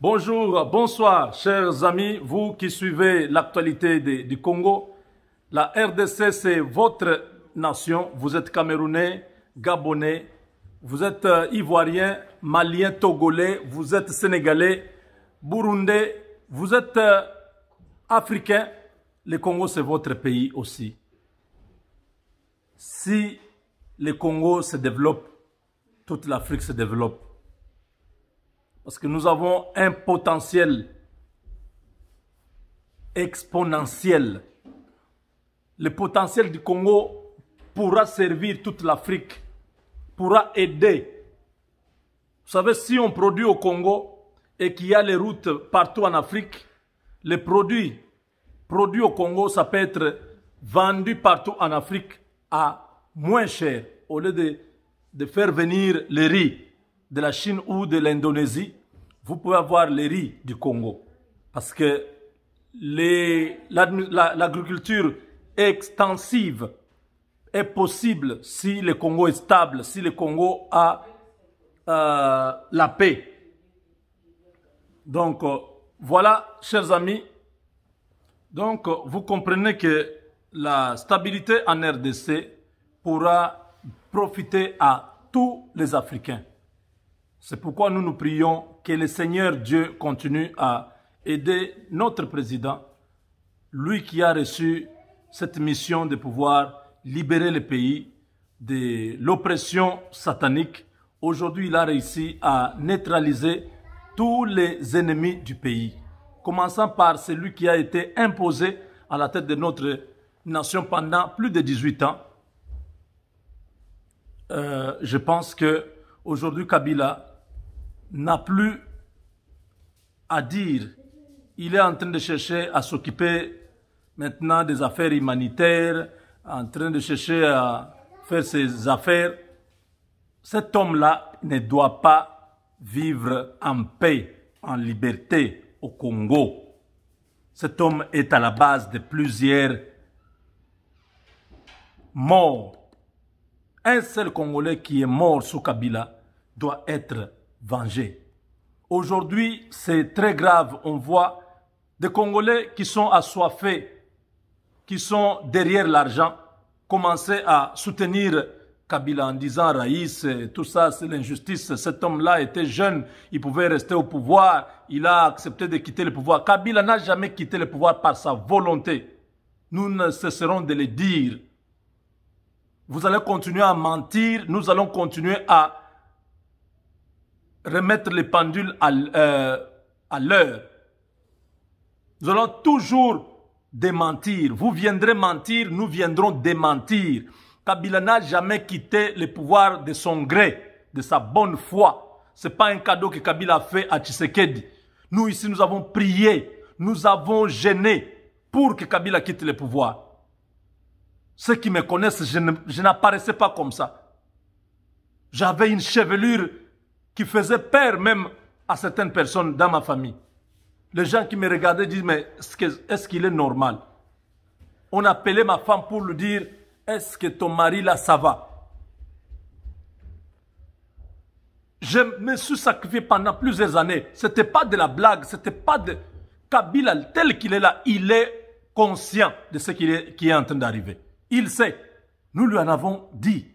Bonjour, bonsoir, chers amis, vous qui suivez l'actualité du Congo. La RDC, c'est votre nation. Vous êtes Camerounais, Gabonais, vous êtes Ivoiriens, euh, Ivoirien, Malien, Togolais, vous êtes Sénégalais, Burundais, vous êtes Africains. Euh, Africain. Le Congo, c'est votre pays aussi. Si le Congo se développe, toute l'Afrique se développe. Parce que nous avons un potentiel exponentiel. Le potentiel du Congo pourra servir toute l'Afrique, pourra aider. Vous savez, si on produit au Congo et qu'il y a les routes partout en Afrique, les produits produits au Congo, ça peut être vendu partout en Afrique à moins cher, au lieu de, faire venir les riz de la Chine ou de l'Indonésie, vous pouvez avoir les riz du Congo. Parce que l'agriculture extensive est possible si le Congo est stable, si le Congo a euh, la paix. Donc, euh, voilà, chers amis. Donc, euh, vous comprenez que la stabilité en RDC pourra profiter à tous les Africains. C'est pourquoi nous nous prions que le Seigneur Dieu continue à aider notre président, lui qui a reçu cette mission de pouvoir libérer le pays de l'oppression satanique. Aujourd'hui, il a réussi à neutraliser tous les ennemis du pays, commençant par celui qui a été imposé à la tête de notre nation pendant plus de 18 ans. Euh, je pense que aujourd'hui Kabila n'a plus à dire. Il est en train de chercher à s'occuper maintenant des affaires humanitaires, en train de chercher à faire ses affaires. Cet homme-là ne doit pas vivre en paix, en liberté au Congo. Cet homme est à la base de plusieurs morts. Un seul Congolais qui est mort sous Kabila doit être venger. Aujourd'hui, c'est très grave. On voit des Congolais qui sont assoiffés, qui sont derrière l'argent, commencer à soutenir Kabila en disant Raïs, tout ça, c'est l'injustice. Cet homme-là était jeune, il pouvait rester au pouvoir, il a accepté de quitter le pouvoir. Kabila n'a jamais quitté le pouvoir par sa volonté. Nous ne cesserons de le dire. Vous allez continuer à mentir, nous allons continuer à remettre les pendules euh, à, l'heure. Nous allons toujours démentir. Vous viendrez mentir, nous viendrons démentir. Kabila n'a jamais quitté le pouvoir de son gré, de sa bonne foi. Ce n'est pas un cadeau que Kabila a fait à Tshisekedi. Nous ici, nous avons prié, nous avons gêné pour que Kabila quitte le pouvoir. Ceux qui me connaissent, je n'apparaissais pas comme ça. J'avais une chevelure qui faisait peur même à certaines personnes dans ma famille. Les gens qui me regardaient disaient, mais est-ce qu'il est normal On appelait ma femme pour lui dire, est-ce que ton mari là, ça va Je me suis sacrifié pendant plusieurs années. Ce n'était pas de la blague, ce n'était pas de... Kabila, tel qu'il est là, il est conscient de ce qui est, qui est en train d'arriver. Il sait. Nous lui en avons dit.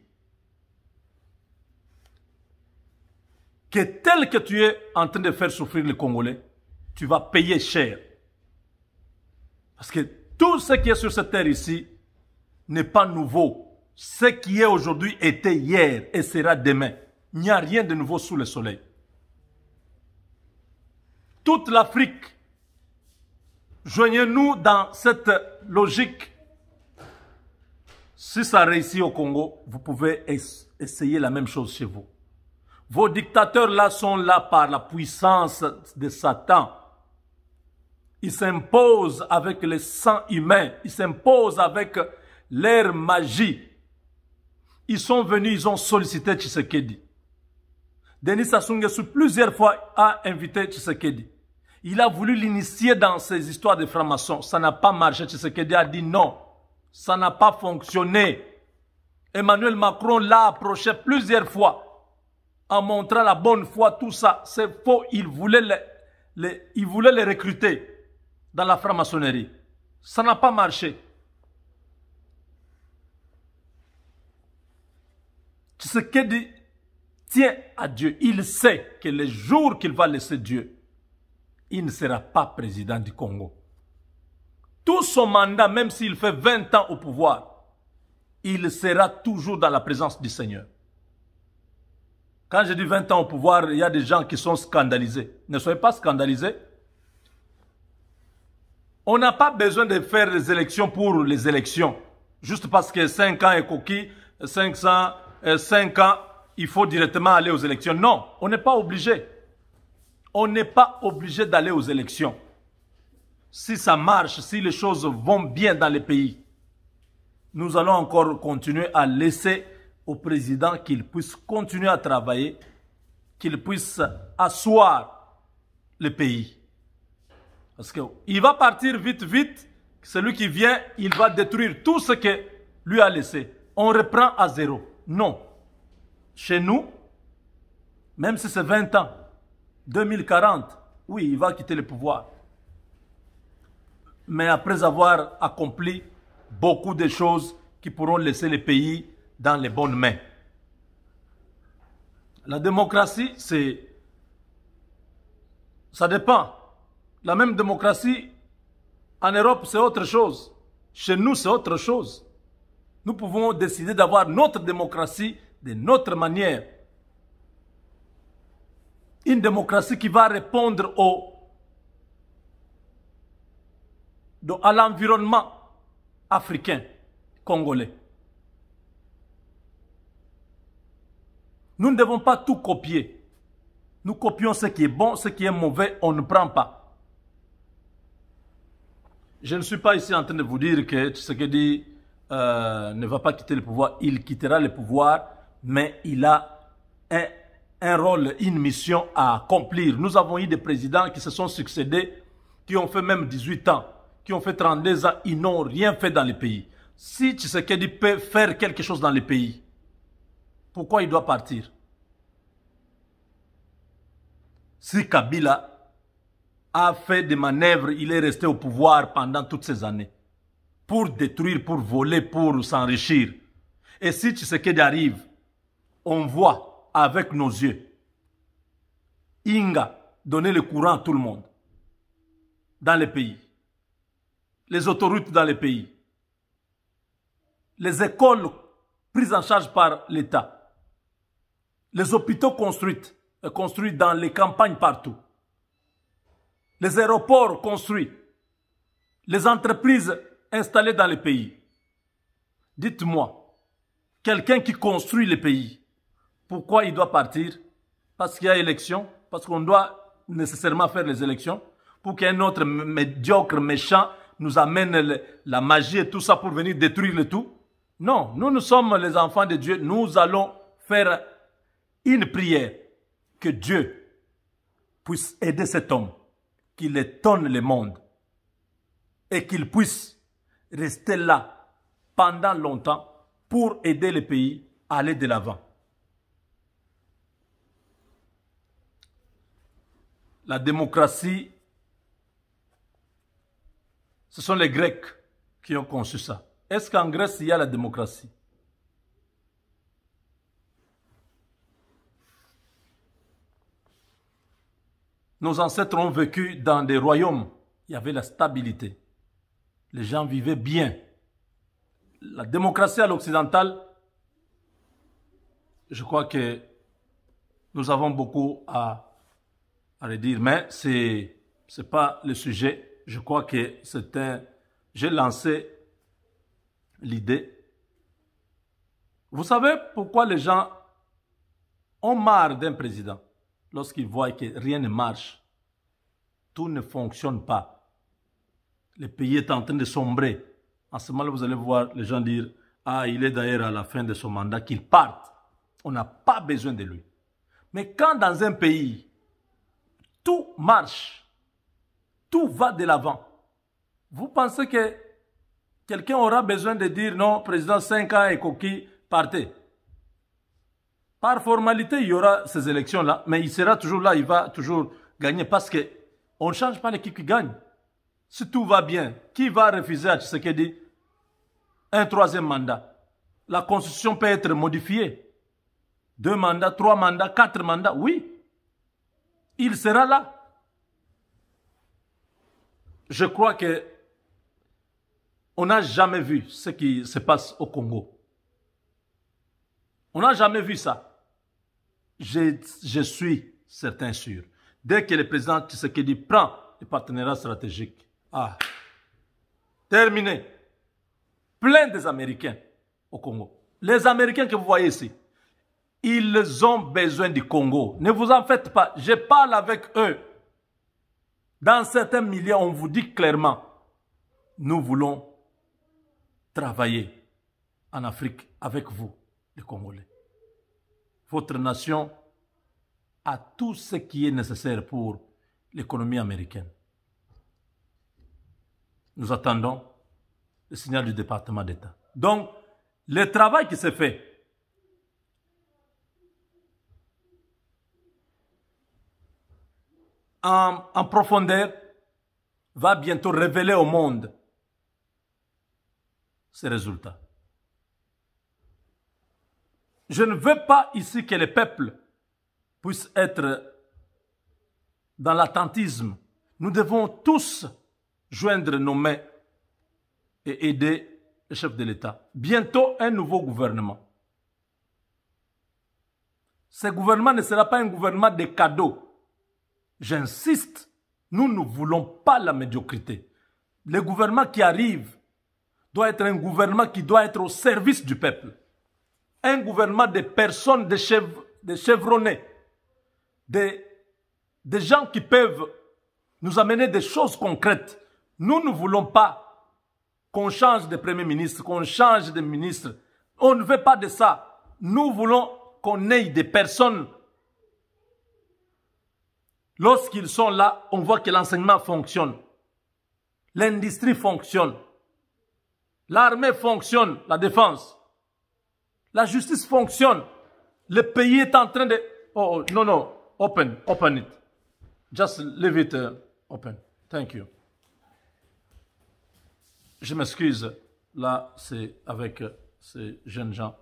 que tel que tu es en train de faire souffrir les Congolais, tu vas payer cher. Parce que tout ce qui est sur cette terre ici n'est pas nouveau. Ce qui est aujourd'hui était hier et sera demain. Il n'y a rien de nouveau sous le soleil. Toute l'Afrique, joignez-nous dans cette logique. Si ça réussit au Congo, vous pouvez essayer la même chose chez vous. Vos dictateurs-là sont là par la puissance de Satan. Ils s'imposent avec le sang humain. Ils s'imposent avec leur magie. Ils sont venus, ils ont sollicité Tshisekedi. Denis Sassou plusieurs fois a invité Tshisekedi. Il a voulu l'initier dans ces histoires de francs-maçons. Ça n'a pas marché. Tshisekedi a dit non. Ça n'a pas fonctionné. Emmanuel Macron l'a approché plusieurs fois en montrant la bonne foi, tout ça, c'est faux. Il voulait les, les recruter dans la franc-maçonnerie. Ça n'a pas marché. dit tient à Dieu. Il sait que le jour qu'il va laisser Dieu, il ne sera pas président du Congo. Tout son mandat, même s'il fait 20 ans au pouvoir, il sera toujours dans la présence du Seigneur. Quand je dis 20 ans au pouvoir, il y a des gens qui sont scandalisés. Ne soyez pas scandalisés. On n'a pas besoin de faire des élections pour les élections. Juste parce que 5 ans est coquille, 500, 5 euh, ans, il faut directement aller aux élections. Non, on n'est pas obligé. On n'est pas obligé d'aller aux élections. Si ça marche, si les choses vont bien dans les pays, nous allons encore continuer à laisser au président qu'il puisse continuer à travailler, qu'il puisse asseoir le pays. Parce qu'il va partir vite, vite. Celui qui vient, il va détruire tout ce que lui a laissé. On reprend à zéro. Non. Chez nous, même si c'est 20 ans, 2040, oui, il va quitter le pouvoir. Mais après avoir accompli beaucoup de choses qui pourront laisser le pays dans les bonnes mains. La démocratie, c'est... Ça dépend. La même démocratie, en Europe, c'est autre chose. Chez nous, c'est autre chose. Nous pouvons décider d'avoir notre démocratie de notre manière. Une démocratie qui va répondre au, à l'environnement africain, congolais. Nous ne devons pas tout copier. Nous copions ce qui est bon, ce qui est mauvais, on ne prend pas. Je ne suis pas ici en train de vous dire que ce que euh, ne va pas quitter le pouvoir. Il quittera le pouvoir, mais il a un, un rôle, une mission à accomplir. Nous avons eu des présidents qui se sont succédés, qui ont fait même 18 ans, qui ont fait 32 ans, ils n'ont rien fait dans le pays. Si Tshisekedi peut faire quelque chose dans le pays, pourquoi il doit partir si Kabila a fait des manœuvres, il est resté au pouvoir pendant toutes ces années pour détruire, pour voler, pour s'enrichir. Et si ce qui arrive, on voit avec nos yeux Inga donner le courant à tout le monde dans les pays, les autoroutes dans les pays, les écoles prises en charge par l'État, les hôpitaux construits construit dans les campagnes partout. Les aéroports construits. Les entreprises installées dans les pays. Dites-moi, quelqu'un qui construit les pays, pourquoi il doit partir Parce qu'il y a élection, parce qu'on doit nécessairement faire les élections, pour qu'un autre médiocre, méchant, nous amène la magie et tout ça pour venir détruire le tout. Non, nous, nous sommes les enfants de Dieu. Nous allons faire une prière que Dieu puisse aider cet homme, qu'il étonne le monde et qu'il puisse rester là pendant longtemps pour aider le pays à aller de l'avant. La démocratie, ce sont les Grecs qui ont conçu ça. Est-ce qu'en Grèce, il y a la démocratie Nos ancêtres ont vécu dans des royaumes. Il y avait la stabilité. Les gens vivaient bien. La démocratie à l'occidentale, je crois que nous avons beaucoup à, à redire, mais c'est n'est pas le sujet. Je crois que c'est J'ai lancé l'idée. Vous savez pourquoi les gens ont marre d'un président lorsqu'ils voient que rien ne marche, tout ne fonctionne pas, le pays est en train de sombrer, en ce moment-là, vous allez voir les gens dire Ah, il est d'ailleurs à la fin de son mandat, qu'il parte. On n'a pas besoin de lui. Mais quand dans un pays, tout marche, tout va de l'avant, vous pensez que quelqu'un aura besoin de dire Non, président, 5 ans et coquille, partez. Par formalité, il y aura ces élections-là, mais il sera toujours là, il va toujours gagner parce qu'on ne change pas l'équipe qui gagne. Si tout va bien, qui va refuser à Tshisekedi un troisième mandat La constitution peut être modifiée. Deux mandats, trois mandats, quatre mandats, oui. Il sera là. Je crois que on n'a jamais vu ce qui se passe au Congo. On n'a jamais vu ça je, suis certain sûr. Dès que le président Tshisekedi prend le partenariat stratégique, ah, terminé. Plein des Américains au Congo. Les Américains que vous voyez ici, ils ont besoin du Congo. Ne vous en faites pas. Je parle avec eux. Dans certains milieux, on vous dit clairement, nous voulons travailler en Afrique avec vous, les Congolais votre nation a tout ce qui est nécessaire pour l'économie américaine. Nous attendons le signal du département d'État. Donc, le travail qui s'est fait, en, profondeur, va bientôt révéler au monde ses résultats. Je ne veux pas ici que les peuples puissent être dans l'attentisme. Nous devons tous joindre nos mains et aider le chef de l'État. Bientôt, un nouveau gouvernement. Ce gouvernement ne sera pas un gouvernement de cadeaux. J'insiste, nous ne voulons pas la médiocrité. Le gouvernement qui arrive doit être un gouvernement qui doit être au service du peuple un gouvernement de personnes, de, chev de chevronnés, de, gens qui peuvent nous amener des choses concrètes. Nous ne voulons pas qu'on change de Premier ministre, qu'on change de ministre. On ne veut pas de ça. Nous voulons qu'on ait des personnes. Lorsqu'ils sont là, on voit que l'enseignement fonctionne. L'industrie fonctionne. L'armée fonctionne, la défense. La justice fonctionne. Le pays est en train de... Oh, oh non, non. Open. Open it. Just leave it uh, open. Thank you. Je m'excuse. Là, c'est avec euh, ces jeunes gens.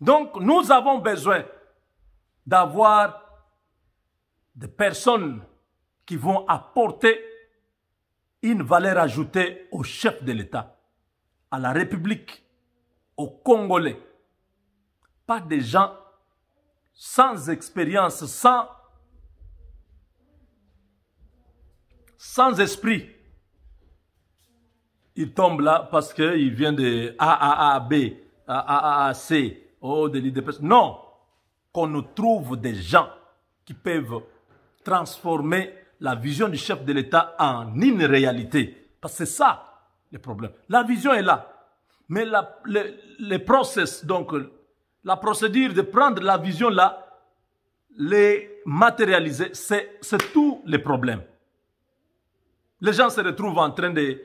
Donc, nous avons besoin d'avoir des personnes qui vont apporter une valeur ajoutée au chef de l'État, à la République, aux Congolais pas des gens sans expérience, sans, sans esprit. Ils tombent là parce qu'ils viennent de A A A, B, A A, C, O, de l'IDP. Non, qu'on nous trouve des gens qui peuvent transformer la vision du chef de l'État en une réalité. Parce que c'est ça le problème. La vision est là. Mais le, les process, donc la procédure de prendre la vision là, les matérialiser, c'est tous les problèmes. Les gens se retrouvent en train de,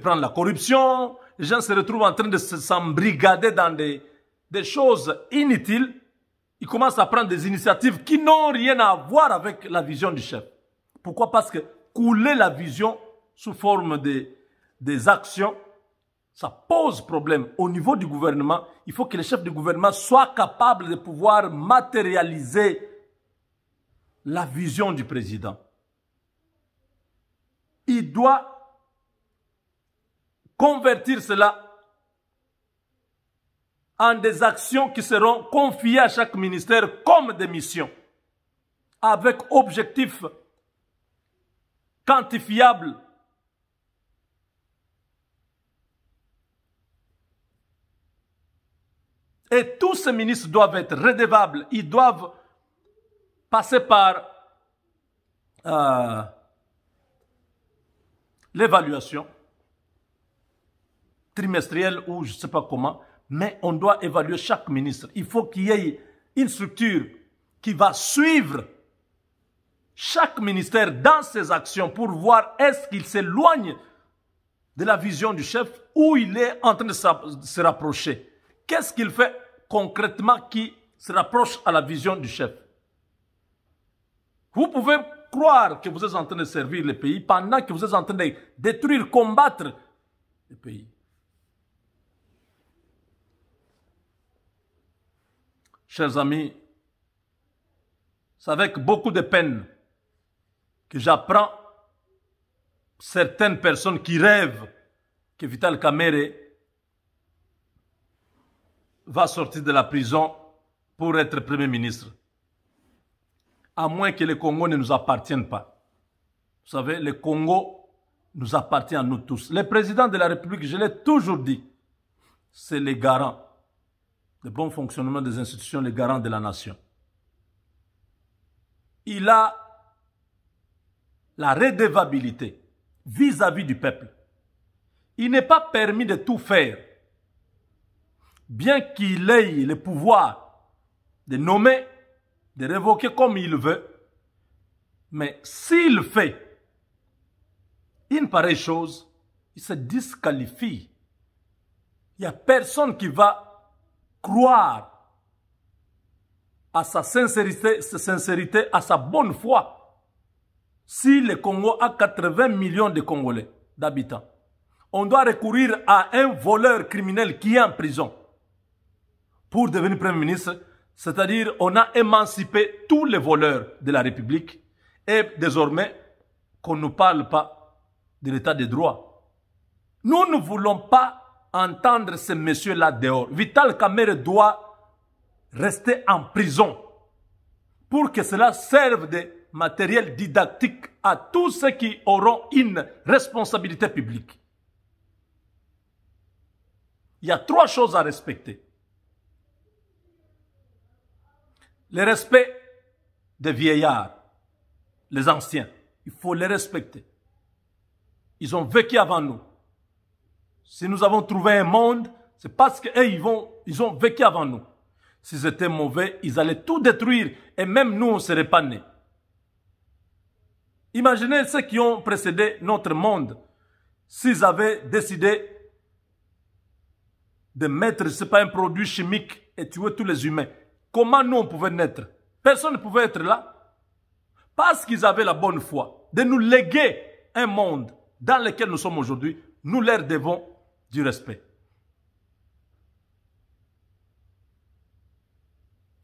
prendre la corruption, les gens se retrouvent en train de s'embrigader dans des, choses inutiles. Ils commencent à prendre des initiatives qui n'ont rien à voir avec la vision du chef. Pourquoi Parce que couler la vision sous forme des actions ça pose problème. Au niveau du gouvernement, il faut que les chefs du gouvernement soient capables de pouvoir matérialiser la vision du président. Il doit convertir cela en des actions qui seront confiées à chaque ministère comme des missions, avec objectifs quantifiables Et tous ces ministres doivent être redevables. Ils doivent passer par euh, l'évaluation trimestrielle ou je ne sais pas comment, mais on doit évaluer chaque ministre. Il faut qu'il y ait une structure qui va suivre chaque ministère dans ses actions pour voir est-ce qu'il s'éloigne de la vision du chef ou il est en train de se rapprocher. Qu'est-ce qu'il fait concrètement qui se rapproche à la vision du chef. Vous pouvez croire que vous êtes en train de servir le pays pendant que vous êtes en train de détruire, combattre le pays. Chers amis, c'est avec beaucoup de peine que j'apprends certaines personnes qui rêvent que Vital Kamere va sortir de la prison pour être Premier ministre. À moins que le Congo ne nous appartienne pas. Vous savez, le Congo nous appartient à nous tous. Le président de la République, je l'ai toujours dit, c'est le garant. du bon fonctionnement des institutions, le garant de la nation. Il a la redevabilité vis à -vis du peuple. Il n'est pas permis de tout faire bien qu'il ait le pouvoir de nommer, de révoquer comme il veut, mais s'il fait une pareille chose, il se disqualifie. Il n'y a personne qui va croire à sa sincérité, sa sincérité, à sa bonne foi. Si le Congo a 80 millions de Congolais, d'habitants, on doit recourir à un voleur criminel qui est en prison pour devenir Premier ministre, c'est-à-dire on a émancipé tous les voleurs de la République et désormais qu'on ne parle pas de l'état de droit. Nous ne voulons pas entendre ces messieurs-là dehors. Vital Kamere doit rester en prison pour que cela serve de matériel didactique à tous ceux qui auront une responsabilité publique. Il y a trois choses à respecter. Le respect des vieillards, les anciens, il faut les respecter. Ils ont vécu avant nous. Si nous avons trouvé un monde, c'est parce qu'ils ils ont vécu avant nous. S'ils étaient mauvais, ils allaient tout détruire et même nous, on ne serait pas nés. Imaginez ceux qui ont précédé notre monde. S'ils avaient décidé de mettre, pas un produit chimique et tuer tous les humains, Comment nous, on pouvait naître Personne ne pouvait être là. Parce qu'ils avaient la bonne foi de nous léguer un monde dans lequel nous sommes aujourd'hui, nous leur devons du respect.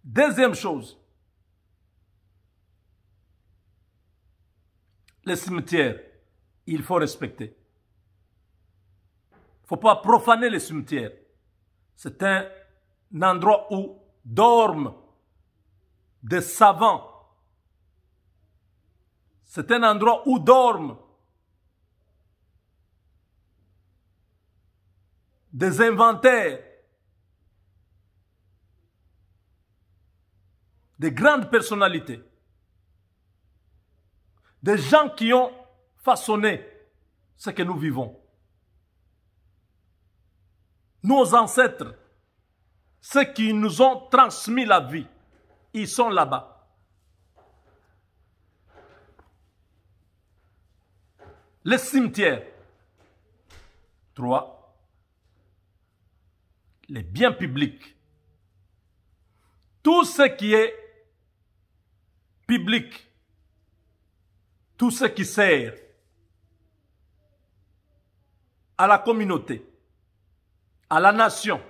Deuxième chose, les cimetières, il faut respecter. Il ne faut pas profaner les cimetières. C'est un endroit où dorment des savants. C'est un endroit où dorment des inventaires, des grandes personnalités, des gens qui ont façonné ce que nous vivons. Nos ancêtres ceux qui nous ont transmis la vie, ils sont là-bas. Les cimetières. Trois. Les biens publics. Tout ce qui est public. Tout ce qui sert à la communauté, à la nation,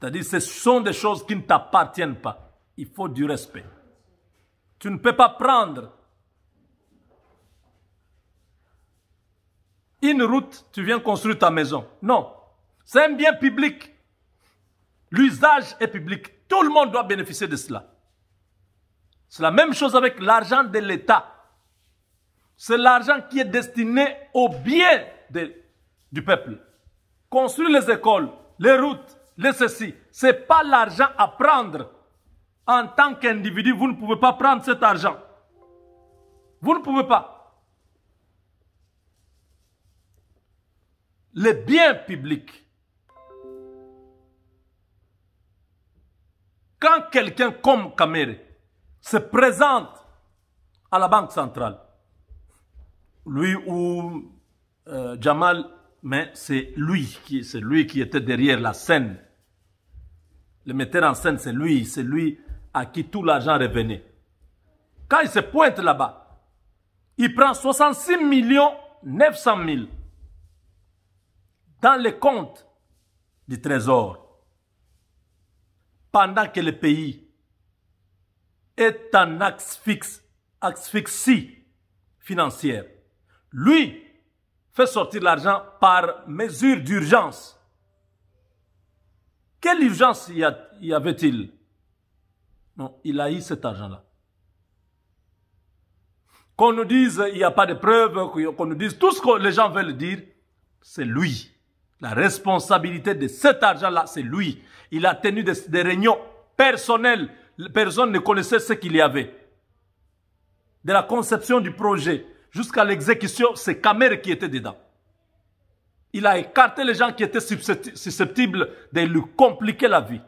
c'est-à-dire, ce sont des choses qui ne t'appartiennent pas. Il faut du respect. Tu ne peux pas prendre une route, tu viens construire ta maison. Non. C'est un bien public. L'usage est public. Tout le monde doit bénéficier de cela. C'est la même chose avec l'argent de l'État. C'est l'argent qui est destiné au bien du peuple. Construire les écoles, les routes, le ceci. Ce n'est pas l'argent à prendre. En tant qu'individu, vous ne pouvez pas prendre cet argent. Vous ne pouvez pas. Les biens publics. Quand quelqu'un comme Kamere se présente à la Banque centrale, lui ou euh, Jamal, mais c'est lui, qui, lui qui était derrière la scène le metteur en scène, c'est lui, c'est lui à qui tout l'argent revenait. Quand il se pointe là-bas, il prend 66 millions 900 000 dans les comptes du trésor. Pendant que le pays est en asphyxie financière. Lui fait sortir l'argent par mesure d'urgence. Quelle urgence y, avait-il Non, il a eu cet argent-là. Qu'on nous dise, il n'y a pas de preuves, qu'on nous dise tout ce que les gens veulent dire, c'est lui. La responsabilité de cet argent-là, c'est lui. Il a tenu des, réunions personnelles. Personne ne connaissait ce qu'il y avait. De la conception du projet jusqu'à l'exécution, c'est Kamer qui était dedans. Il a écarté les gens qui étaient susceptibles de lui compliquer la vie.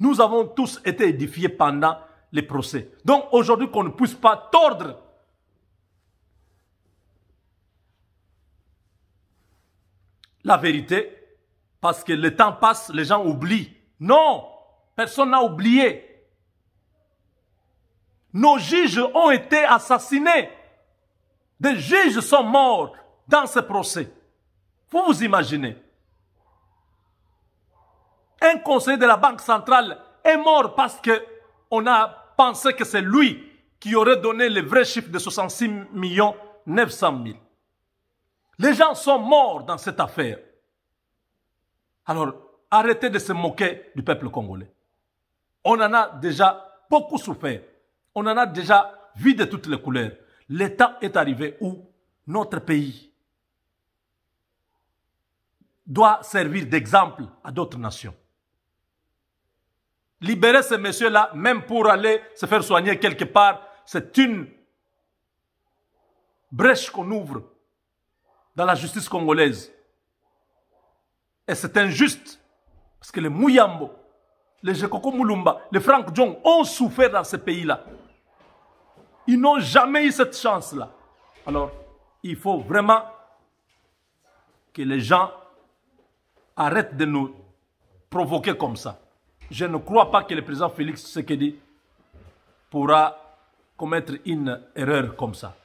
Nous avons tous été édifiés pendant les procès. Donc aujourd'hui qu'on ne puisse pas tordre la vérité parce que le temps passe, les gens oublient. Non, personne n'a oublié. Nos juges ont été assassinés. Des juges sont morts dans ce procès. Vous vous imaginez Un conseiller de la Banque centrale est mort parce qu'on a pensé que c'est lui qui aurait donné le vrai chiffre de 66 millions 900 000. Les gens sont morts dans cette affaire. Alors, arrêtez de se moquer du peuple congolais. On en a déjà beaucoup souffert. On en a déjà vu de toutes les couleurs. L'état est arrivé où notre pays doit servir d'exemple à d'autres nations. Libérer ces messieurs-là, même pour aller se faire soigner quelque part, c'est une brèche qu'on ouvre dans la justice congolaise. Et c'est injuste, parce que les Mouyambo, les Jekoko Moulumba, les Frank Jong ont souffert dans ce pays-là. Ils n'ont jamais eu cette chance-là. Alors, il faut vraiment que les gens arrête de nous provoquer comme ça. Je ne crois pas que le président Félix Tshisekedi pourra commettre une erreur comme ça.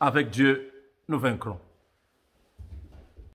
Avec Dieu, nous vaincrons.